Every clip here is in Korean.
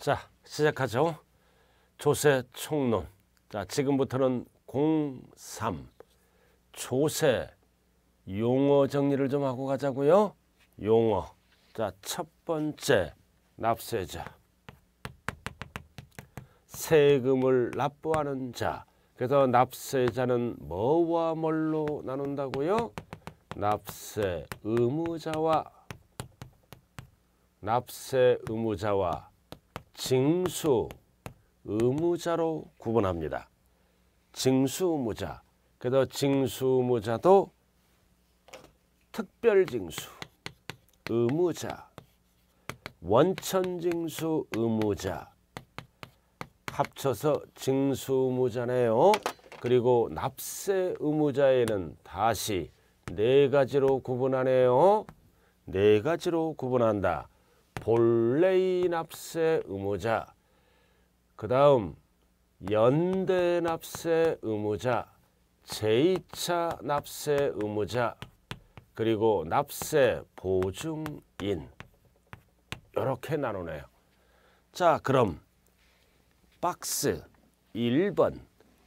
자, 시작하죠. 조세 총론. 자, 지금부터는 03 조세 용어 정리를 좀 하고 가자고요. 용어. 자, 첫 번째 납세자. 세금을 납부하는 자. 그래서 납세자는 뭐와 뭘로 나눈다고요? 납세 의무자와 납세 의무자와 징수 의무자로 구분합니다. 증수 의무자. 그래서 증수 의무자도 특별 증수 의무자 원천 증수 의무자 합쳐서 증수 의무자네요. 그리고 납세 의무자에는 다시 네 가지로 구분하네요. 네 가지로 구분한다. 본래인 합세 의무자 그 다음 연대 납세 의무자 제2차 납세 의무자 그리고 납세 보증인 이렇게 나누네요. 자 그럼 박스 1번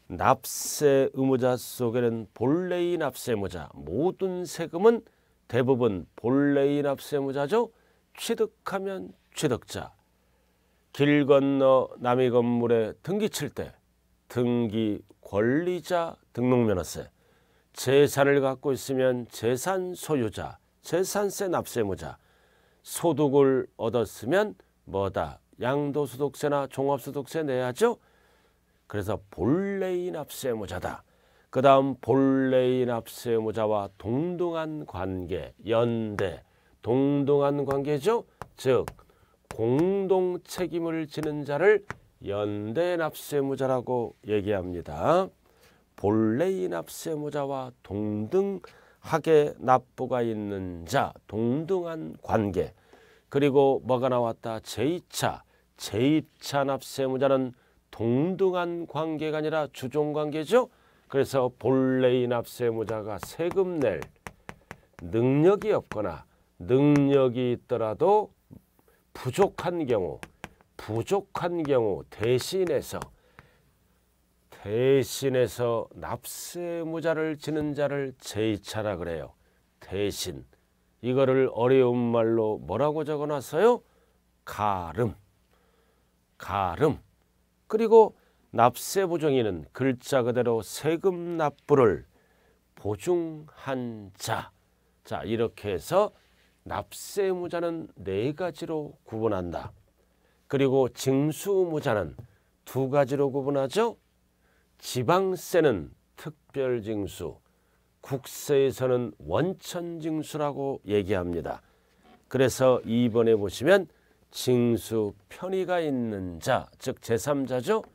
납세 의무자 속에는 본래의 납세 의무자 모든 세금은 대부분 본래의 납세 의무자죠. 취득하면 취득자 길 건너 남의 건물에 등기 칠 때 등기 권리자 등록면허세 재산을 갖고 있으면 재산 소유자 재산세 납세무자 소득을 얻었으면 뭐다 양도소득세나 종합소득세 내야죠 그래서 본래인 납세무자다 그 다음 본래인 납세무자와 동등한 관계 연대 동등한 관계죠. 즉 공동 책임을 지는 자를 연대 납세무자라고 얘기합니다. 본래의 납세무자와 동등하게 납부가 있는 자, 동등한 관계. 그리고 뭐가 나왔다? 제2차, 제2차 납세무자는 동등한 관계가 아니라 주종관계죠. 그래서 본래의 납세무자가 세금 낼 능력이 없거나 능력이 있더라도 부족한 경우 부족한 경우 대신해서 대신해서 납세무자를 지는 자를 제2차라 그래요. 대신 이거를 어려운 말로 뭐라고 적어놨어요? 가름 가름 그리고 납세보증인은 글자 그대로 세금 납부를 보증한 자. 자 이렇게 해서 납세 무자는네 가지로 구분한다. 그리고 징수 무자는두 가지로 구분하죠. 지방세는 특별징수, 국세에서는 원천징수라고 얘기합니다. 그래서 2번에 보시면 징수 편의가 있는 자, 즉 제3자죠.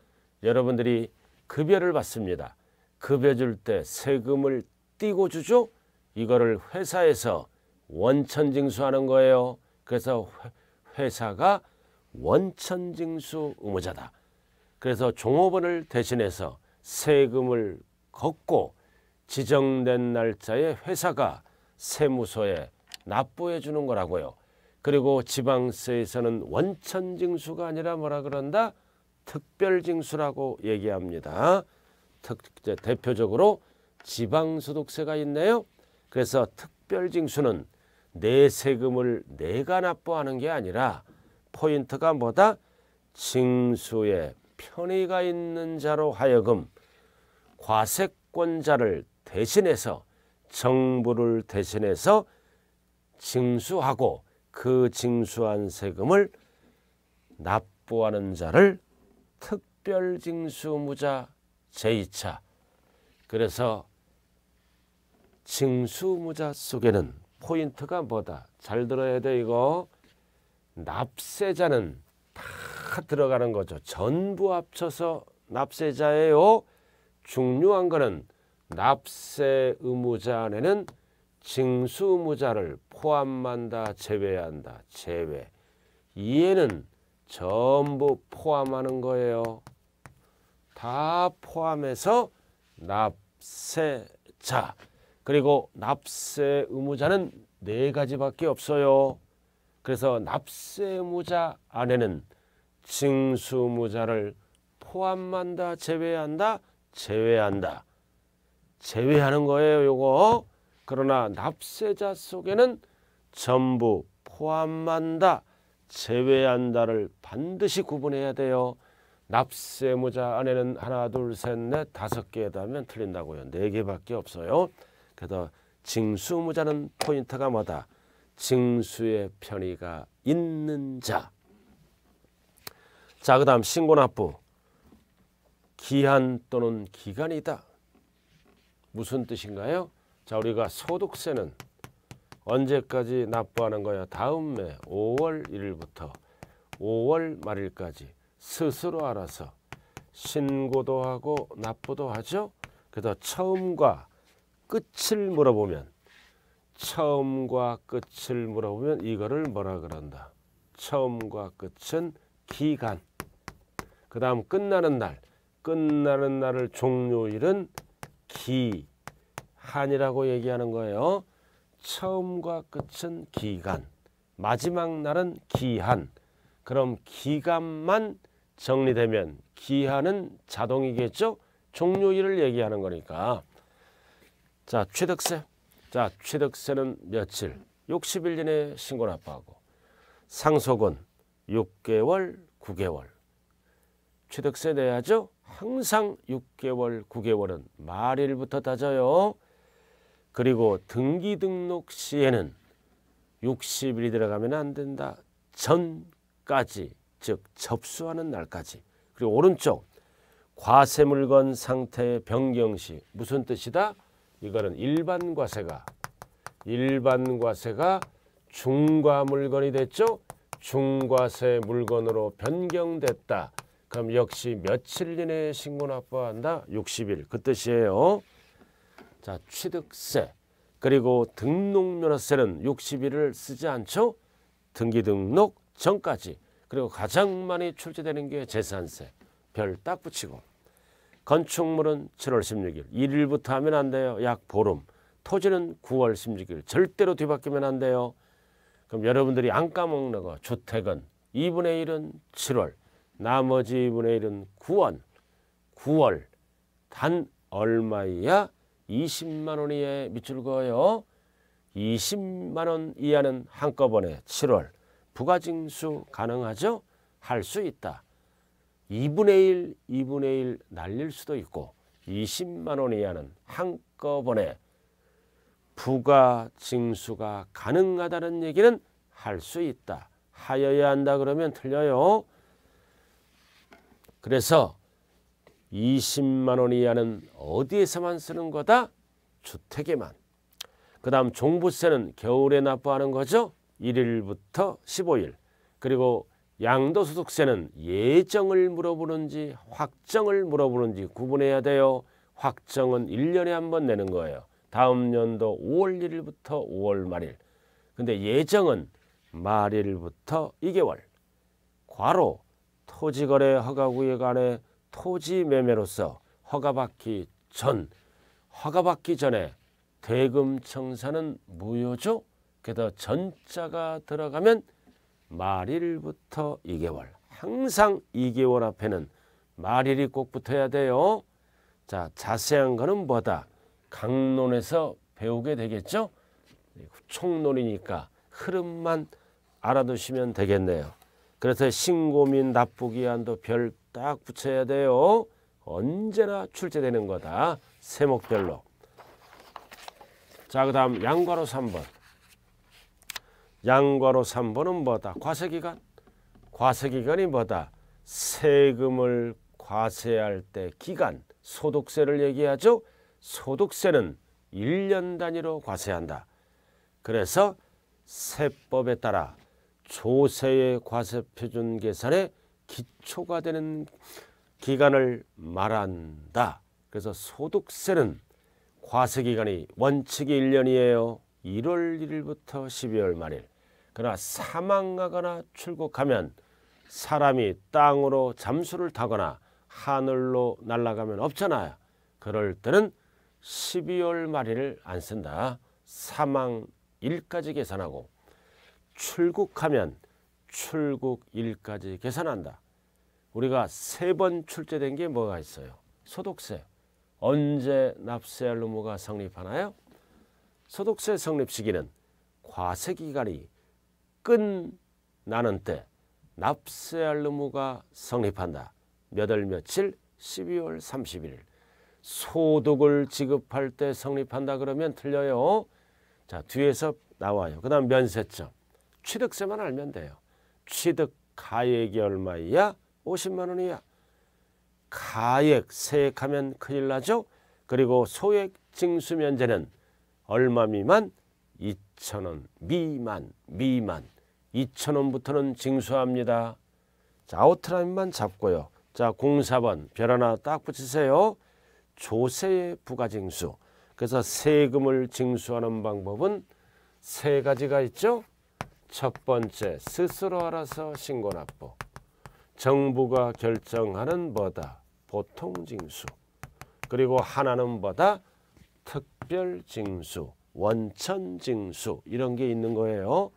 여러분들이 급여를 받습니다. 급여 줄 때 세금을 띄고 주죠. 이거를 회사에서 원천징수하는 거예요. 그래서 회사가 원천징수 의무자다. 그래서 종업원을 대신해서 세금을 걷고 지정된 날짜에 회사가 세무서에 납부해 주는 거라고요. 그리고 지방세에서는 원천징수가 아니라 뭐라 그런다? 특별징수라고 얘기합니다. 특, 대표적으로 지방소득세가 있네요. 그래서 특별징수는 내 세금을 내가 납부하는 게 아니라 포인트가 뭐다? 징수의 편의가 있는 자로 하여금 과세권자를 대신해서 정부를 대신해서 징수하고 그 징수한 세금을 납부하는 자를 특별징수무자 제2차 그래서 징수무자 속에는 포인트가 뭐다. 잘 들어야 돼 이거. 납세자는 다 들어가는 거죠. 전부 합쳐서 납세자예요. 중요한 거는 납세 의무자 안에는 징수 의무자를 포함한다 제외한다 제외 이해는 전부 포함하는 거예요 다 포함해서 납세자 그리고 납세 의무자는 네 가지밖에 없어요. 그래서 납세 의무자 안에는 징수 무자를 포함한다, 제외한다, 제외한다. 제외하는 거예요, 요거. 그러나 납세자 속에는 전부 포함한다, 제외한다를 반드시 구분해야 돼요. 납세무자 안에는 하나, 둘, 셋, 넷, 다섯 개에 면 틀린다고요. 네 개밖에 없어요. 그래서 징수무자는 포인트가 뭐다. 징수의 편의가 있는 자. 자, 그 다음 신고납부. 기한 또는 기간이다. 무슨 뜻인가요? 자, 우리가 소득세는 언제까지 납부하는 거야? 다음 해 5월 1일부터 5월 말일까지 스스로 알아서 신고도 하고 납부도 하죠. 그래서 처음과 끝을 물어보면 처음과 끝을 물어보면 이거를 뭐라 그런다. 처음과 끝은 기간. 그 다음 끝나는 날. 끝나는 날을 종료일은 기한이라고 얘기하는 거예요. 처음과 끝은 기간. 마지막 날은 기한. 그럼 기간만 정리되면 기한은 자동이겠죠? 종료일을 얘기하는 거니까. 자, 취득세. 자, 취득세는 며칠? 60일 이내 신고 납부하고 상속은 6개월, 9개월. 취득세 내야죠. 항상 6개월, 9개월은 말일부터 따져요. 그리고 등기 등록 시에는 60일이 들어가면 안 된다. 전까지 즉 접수하는 날까지. 그리고 오른쪽 과세물건 상태 변경 시 무슨 뜻이다? 이거는 일반 과세가 일반 과세가 중과 물건이 됐죠. 중과세 물건으로 변경됐다. 그럼 역시 며칠 이내에 신고 납부한다. 60일. 그 뜻이에요. 자, 취득세. 그리고 등록면허세는 60일을 쓰지 않죠. 등기 등록 전까지. 그리고 가장 많이 출제되는 게 재산세. 별 딱 붙이고. 건축물은 7월 16일 일일부터 하면 안 돼요. 약 보름. 토지는 9월 16일 절대로 뒤바뀌면 안 돼요. 그럼 여러분들이 안 까먹는 거 주택은 2분의 1은 7월 나머지 2분의 1은 9월 9월 단 얼마이야? 20만 원 이하에 밑줄 거예요. 20만 원 이하는 한꺼번에 7월 부가징수 가능하죠? 할 수 있다. 2분의 1, 2분의 1 날릴 수도 있고 20만 원 이하는 한꺼번에 부가 징수가 가능하다는 얘기는 할 수 있다. 하여야 한다 그러면 틀려요. 그래서 20만 원 이하는 어디에서만 쓰는 거다? 주택에만. 그 다음 종부세는 겨울에 납부하는 거죠. 1일부터 15일. 그리고 양도소득세는 예정을 물어보는지 확정을 물어보는지 구분해야 돼요. 확정은 일년에 한 번 내는 거예요. 다음 연도 5월 1일부터 5월 말일. 근데 예정은 말일부터 2개월. 과로 토지거래 허가구에 관해 토지 매매로서 허가받기 전 허가받기 전에 대금 청산은 무효죠. 게다 전자가 들어가면 말일부터 2개월 항상 2개월 앞에는 말일이 꼭 붙어야 돼요. 자 자세한 거는 뭐다? 강론에서 배우게 되겠죠? 총론이니까 흐름만 알아두시면 되겠네요. 그래서 신고민 납부기한도 별 딱 붙여야 돼요. 언제나 출제되는 거다. 세목별로. 자, 그 다음 양괄호 3번. 양과로 3번은 뭐다? 과세기간. 과세기간이 뭐다? 세금을 과세할 때 기간, 소득세를 얘기하죠. 소득세는 1년 단위로 과세한다. 그래서 세법에 따라 조세의 과세 표준 계산의 기초가 되는 기간을 말한다. 그래서 소득세는 과세 기간이 원칙이 1년이에요. 1월 1일부터 12월 말일 그러나 사망하거나 출국하면 사람이 땅으로 잠수를 타거나 하늘로 날아가면 없잖아요. 그럴 때는 12월 말일을 안 쓴다. 사망일까지 계산하고 출국하면 출국일까지 계산한다. 우리가 세 번 출제된 게 뭐가 있어요? 소득세. 언제 납세할 의무가 성립하나요? 소득세 성립 시기는 과세 기간이 끝나는 때 납세할 의무가 성립한다. 몇월 며칠 12월 31일 소득을 지급할 때 성립한다 그러면 틀려요. 자 뒤에서 나와요. 그 다음 면세점 취득세만 알면 돼요. 취득 가액이 얼마이야? 50만 원이야. 가액 세액하면 큰일 나죠. 그리고 소액 징수 면제는 얼마 미만? 2천원 미만 미만 2천원부터는 징수합니다. 자 아웃라인만 잡고요. 자 04번 별 하나 딱 붙이세요. 조세 부가징수 그래서 세금을 징수하는 방법은 세 가지가 있죠. 첫 번째 스스로 알아서 신고 납부 정부가 결정하는 뭐다 보통징수 그리고 하나는 뭐다 특별징수, 원천징수 이런 게 있는 거예요.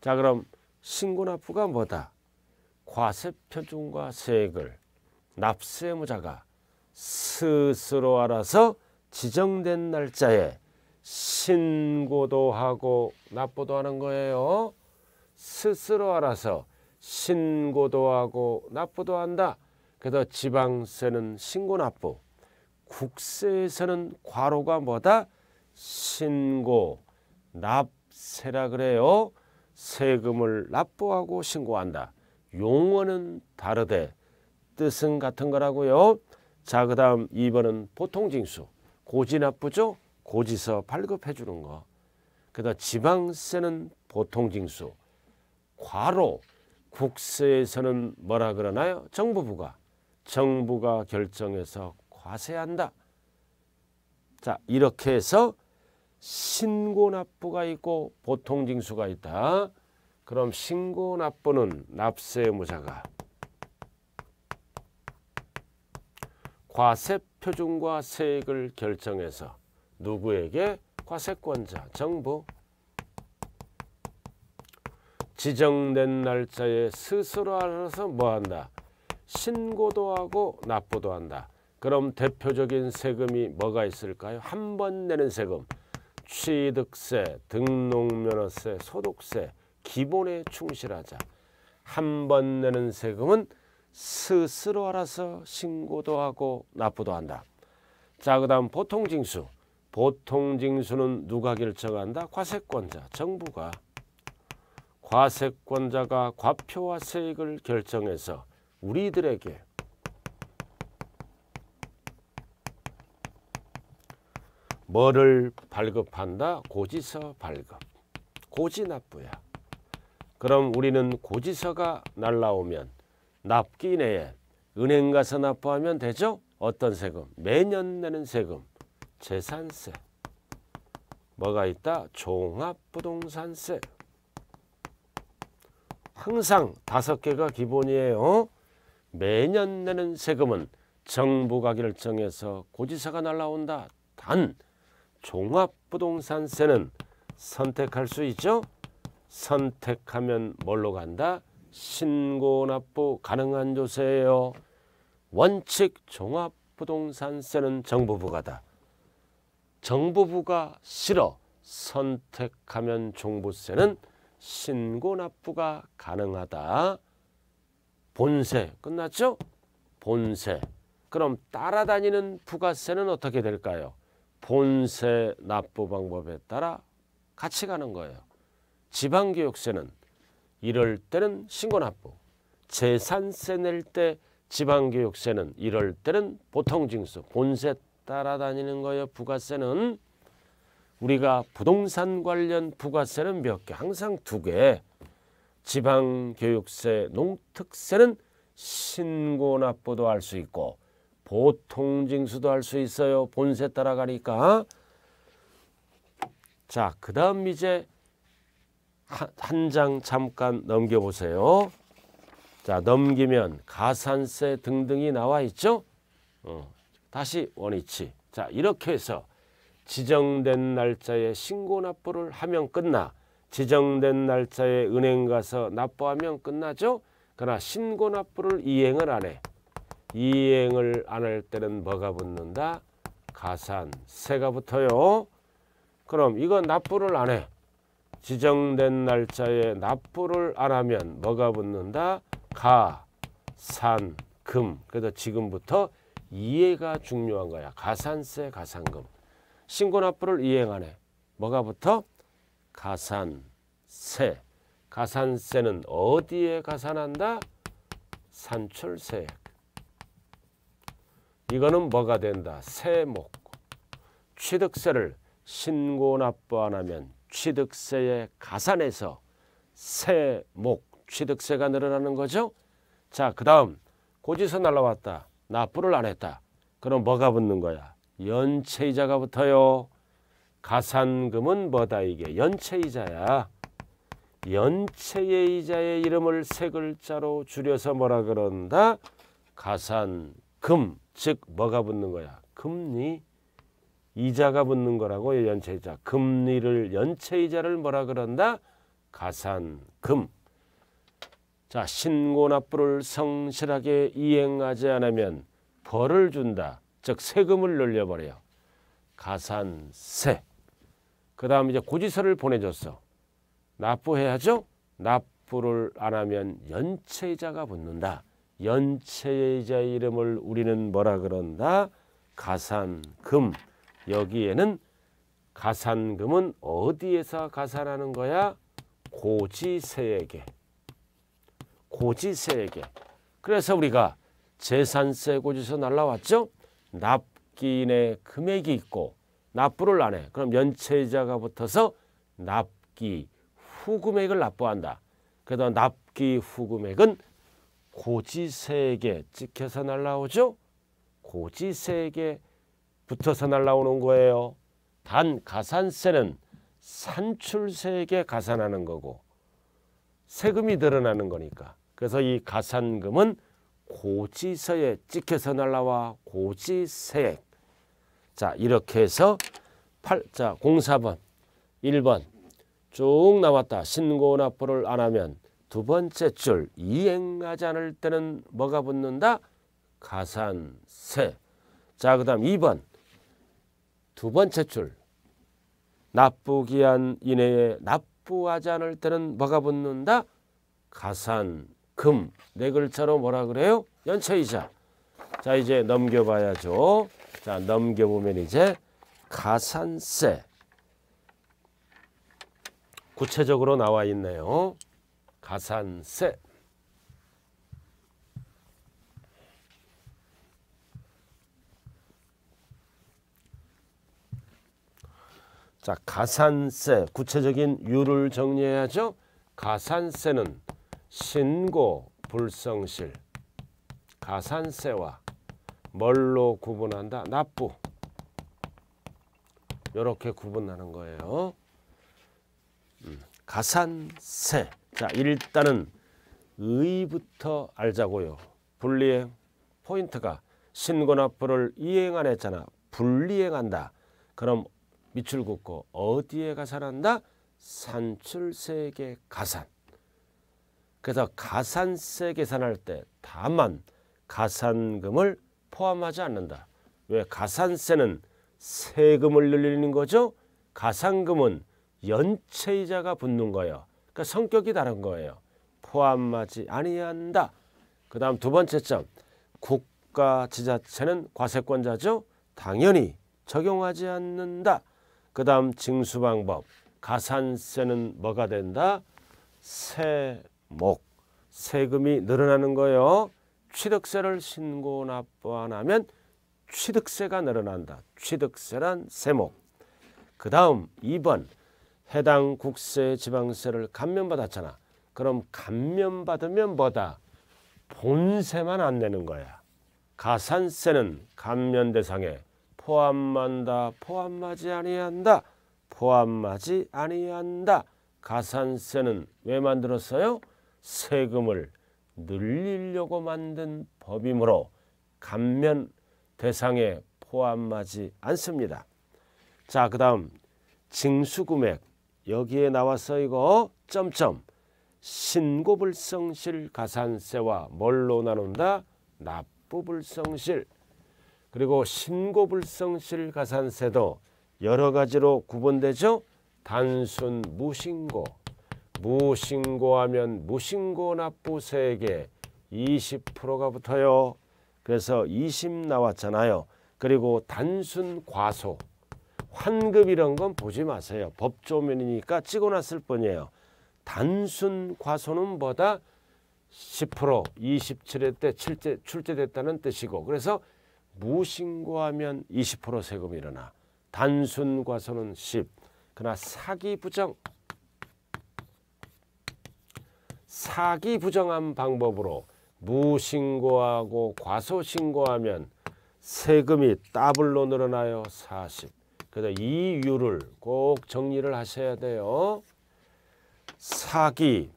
자 그럼 신고납부가 뭐다? 과세표준과 세액을 납세무자가 스스로 알아서 지정된 날짜에 신고도 하고 납부도 하는 거예요. 스스로 알아서 신고도 하고 납부도 한다. 그래서 지방세는 신고납부, 국세에서는 과로가 뭐다? 신고, 납세라 그래요. 세금을 납부하고 신고한다. 용어는 다르되 뜻은 같은 거라고요. 자, 그 다음 2번은 보통징수. 고지납부죠? 고지서 발급해 주는 거. 그 다음 지방세는 보통징수. 과로. 국세에서는 뭐라 그러나요? 정부부가. 정부가 결정해서 과세한다. 자 이렇게 해서 신고납부가 있고 보통징수가 있다. 그럼 신고납부는 납세무자가 과세표준과 세액을 결정해서 누구에게 과세권자 정부 지정된 날짜에 스스로 알아서 뭐한다 신고도 하고 납부도 한다 그럼 대표적인 세금이 뭐가 있을까요? 한 번 내는 세금, 취득세, 등록면허세, 소득세, 기본에 충실하자. 한 번 내는 세금은 스스로 알아서 신고도 하고 납부도 한다. 자, 그 다음 보통징수. 보통징수는 누가 결정한다? 과세권자, 정부가. 과세권자가 과표와 세액을 결정해서 우리들에게 뭐를 발급한다? 고지서 발급. 고지납부야. 그럼 우리는 고지서가 날라오면 납기 내에 은행 가서 납부하면 되죠? 어떤 세금? 매년 내는 세금. 재산세. 뭐가 있다? 종합부동산세. 항상 다섯 개가 기본이에요. 매년 내는 세금은 정부가 결정해서 고지서가 날라온다. 단 종합부동산세는 선택할 수 있죠. 선택하면 뭘로 간다? 신고 납부 가능한 조세예요. 원칙 종합부동산세는 정부 부가다. 정부 부가 싫어 선택하면 종부세는 신고 납부가 가능하다. 본세 끝났죠? 본세. 그럼 따라다니는 부가세는 어떻게 될까요? 본세 납부 방법에 따라 같이 가는 거예요. 지방교육세는 이럴 때는 신고납부, 재산세 낼 때 지방교육세는 이럴 때는 보통징수, 본세 따라다니는 거예요. 부가세는 우리가 부동산 관련 부가세는 몇 개? 항상 두 개. 지방교육세, 농특세는 신고납부도 할 수 있고 보통 징수도 할 수 있어요. 본세 따라가니까. 자, 그 다음 이제 한 장 잠깐 넘겨보세요. 자, 넘기면 가산세 등등이 나와 있죠? 어, 다시 원위치. 자, 이렇게 해서 지정된 날짜에 신고 납부를 하면 끝나. 지정된 날짜에 은행 가서 납부하면 끝나죠? 그러나 신고 납부를 이행을 안 해. 이행을 안 할 때는 뭐가 붙는다? 가산, 세가 붙어요. 그럼 이거 납부를 안 해. 지정된 날짜에 납부를 안 하면 뭐가 붙는다? 가, 산, 금. 그래서 지금부터 이해가 중요한 거야. 가산세, 가산금. 신고납부를 이행 안 해. 뭐가 붙어? 가산세. 가산세는 어디에 가산한다? 산출세 이거는 뭐가 된다? 세목. 취득세를 신고 납부 안 하면 취득세에 가산해서 세목 취득세가 늘어나는 거죠. 자, 그 다음 고지서 날라왔다. 납부를 안 했다. 그럼 뭐가 붙는 거야? 연체이자가 붙어요. 가산금은 뭐다 이게? 연체이자야. 연체의 이자의 이름을 세 글자로 줄여서 뭐라 그런다? 가산 금, 즉 뭐가 붙는 거야? 금리, 이자가 붙는 거라고 연체이자. 금리를 연체이자를 뭐라 그런다? 가산금. 자 신고납부를 성실하게 이행하지 않으면 벌을 준다. 즉 세금을 늘려버려. 가산세. 그 다음 이제 고지서를 보내줬어. 납부해야죠. 납부를 안 하면 연체이자가 붙는다. 연체자 이름을 우리는 뭐라 그런다? 가산금. 여기에는 가산금은 어디에서 가산하는 거야? 고지세에게. 고지세에게. 그래서 우리가 재산세 고지서 날라왔죠? 납기인의 금액이 있고 납부를 안 해. 그럼 연체자가 붙어서 납기 후금액을 납부한다. 그다음 납기 후금액은 고지세계 찍혀서 날라오죠? 고지세계 붙어서 날라오는 거예요. 단 가산세는 산출세에게 가산하는 거고 세금이 드러나는 거니까. 그래서 이 가산금은 고지서에 찍혀서 날라와 고지세액. 자 이렇게 해서 8, 자 04번 1번 쭉 나왔다. 신고납부를 안 하면 두 번째 줄 이행하지 않을 때는 뭐가 붙는다? 가산세. 자, 그 다음 2번. 두 번째 줄. 납부기한 이내에 납부하지 않을 때는 뭐가 붙는다? 가산금. 네 글자로 뭐라 그래요? 연체이자. 자, 이제 넘겨봐야죠. 자, 넘겨보면 이제 가산세. 구체적으로 나와 있네요. 가산세 자 가산세 구체적인 유를 정리해야죠. 가산세는 신고 불성실 가산세와 뭘로 구분한다? 납부 이렇게 구분하는 거예요. 음, 가산세 자 일단은 의부터 알자고요. 분리행 포인트가 신고나 불을 이행 안 했잖아. 분리행한다. 그럼 밑줄 긋고 어디에 가산한다? 산출세계 가산. 그래서 가산세 계산할 때 다만 가산금을 포함하지 않는다. 왜 가산세는 세금을 늘리는 거죠? 가산금은 연체이자가 붙는 거예요. 그러니까 성격이 다른 거예요. 포함하지 아니한다. 그 다음 두 번째 점. 국가 지자체는 과세권자죠. 당연히 적용하지 않는다. 그 다음 징수 방법. 가산세는 뭐가 된다? 세목. 세금이 늘어나는 거예요. 취득세를 신고 납부 안 하면 취득세가 늘어난다. 취득세란 세목. 그 다음 2번 해당 국세 지방세를 감면받았잖아. 그럼 감면받으면 뭐다? 본세만 안 내는 거야. 가산세는 감면 대상에 포함한다, 포함하지 아니한다, 포함하지 아니한다. 가산세는 왜 만들었어요? 세금을 늘리려고 만든 법이므로 감면 대상에 포함하지 않습니다. 자, 그 다음 징수금액 여기에 나와서 이거 점점 신고불성실 가산세와 뭘로 나눈다? 납부불성실 그리고 신고불성실 가산세도 여러 가지로 구분되죠. 단순 무신고 무신고하면 무신고 납부세액에 20%가 붙어요. 그래서 20 나왔잖아요. 그리고 단순 과소 환급 이런 건 보지 마세요. 법조문이니까 찍어놨을 뿐이에요. 단순 과소는보다 10% 27회 때 출제, 출제됐다는 뜻이고 그래서 무신고하면 20% 세금 일어나 단순 과소는 10 그러나 사기 부정 사기 부정한 방법으로 무신고하고 과소신고하면 세금이 더블로 늘어나요 40 그래서 이유를꼭 정리를 하셔야 돼요. 사기,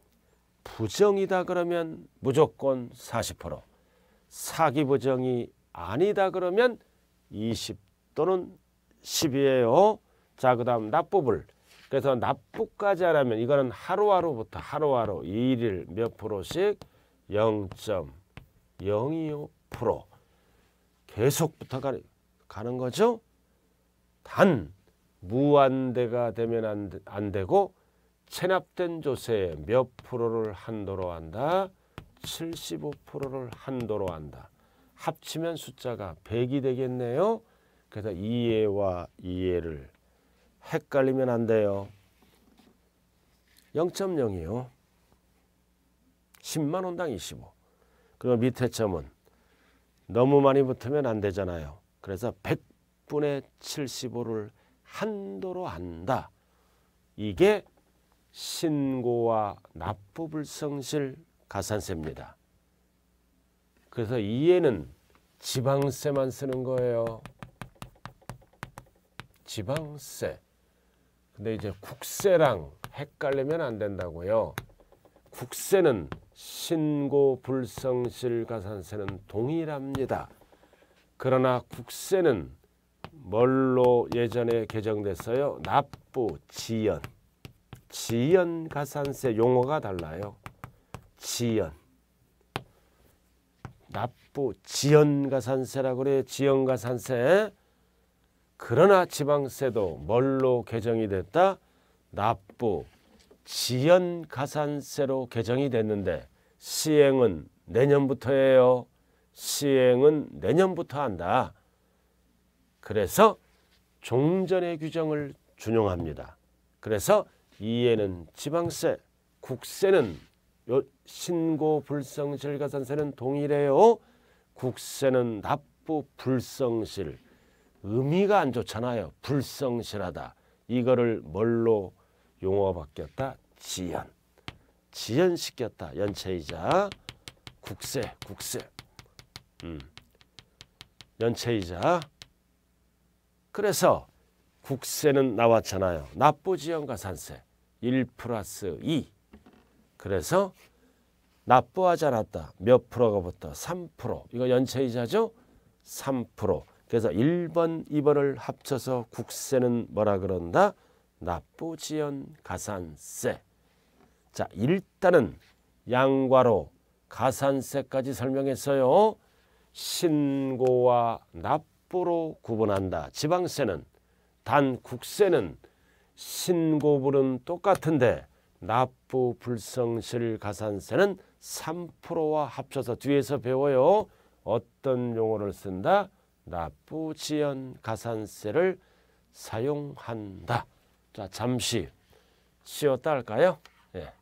부정이다 그러면 무조건 40%. 사기 부정이 아니다 그러면 20 또는 10이에요. 자, 그 다음 납부불. 그래서 납부까지 하려면 이거는 하루하루부터 하루하루 일일 몇 프로씩 0.025% 계속부터 가는 거죠. 단 무한대가 되면 안, 안 되고 체납된 조세몇 프로를 한도로 한다? 75%를 한도로 한다. 합치면 숫자가 100이 되겠네요. 그래서 이해와 이해를 헷갈리면 안 돼요. 0.0이요. 10만 원당 25. 그리 밑에 점은 너무 많이 붙으면 안 되잖아요. 그래서 100 10분의 75를 한도로 한다. 이게 신고와 납부불성실 가산세입니다. 그래서 이에는 지방세만 쓰는 거예요. 지방세. 근데 이제 국세랑 헷갈리면 안 된다고요. 국세는 신고 불성실 가산세는 동일합니다. 그러나 국세는 뭘로 예전에 개정됐어요? 납부, 지연. 지연 가산세 용어가 달라요. 지연. 납부, 지연 가산세라고 그래. 지연 가산세. 그러나 지방세도 뭘로 개정이 됐다? 납부, 지연 가산세로 개정이 됐는데 시행은 내년부터예요. 시행은 내년부터 한다. 그래서 종전의 규정을 준용합니다. 그래서 이에는 지방세, 국세는 신고 불성 실가산세는 동일해요. 국세는 납부 불성실. 의미가 안 좋잖아요. 불성실하다. 이거를 뭘로 용어 바뀌었다? 지연. 지연시켰다. 연체이자 국세, 국세. 음. 연체이자 그래서 국세는 나왔잖아요. 납부지연과 산세 1 플러스 2. 그래서 납부하지 않았다. 몇 프로가 붙다. 3%. 이거 연체이자죠? 3%. 그래서 1번, 2번을 합쳐서 국세는 뭐라 그런다? 납부지연 가산세. 자, 일단은 양과로 가산세까지 설명했어요. 신고와 납 납부로 구분한다. 지방세는 단 국세는 신고불은 똑같은데 납부 불성실 가산세는 3%와 합쳐서 뒤에서 배워요. 어떤 용어를 쓴다? 납부 지연 가산세를 사용한다. 자, 잠시 쉬었다 할까요? 예.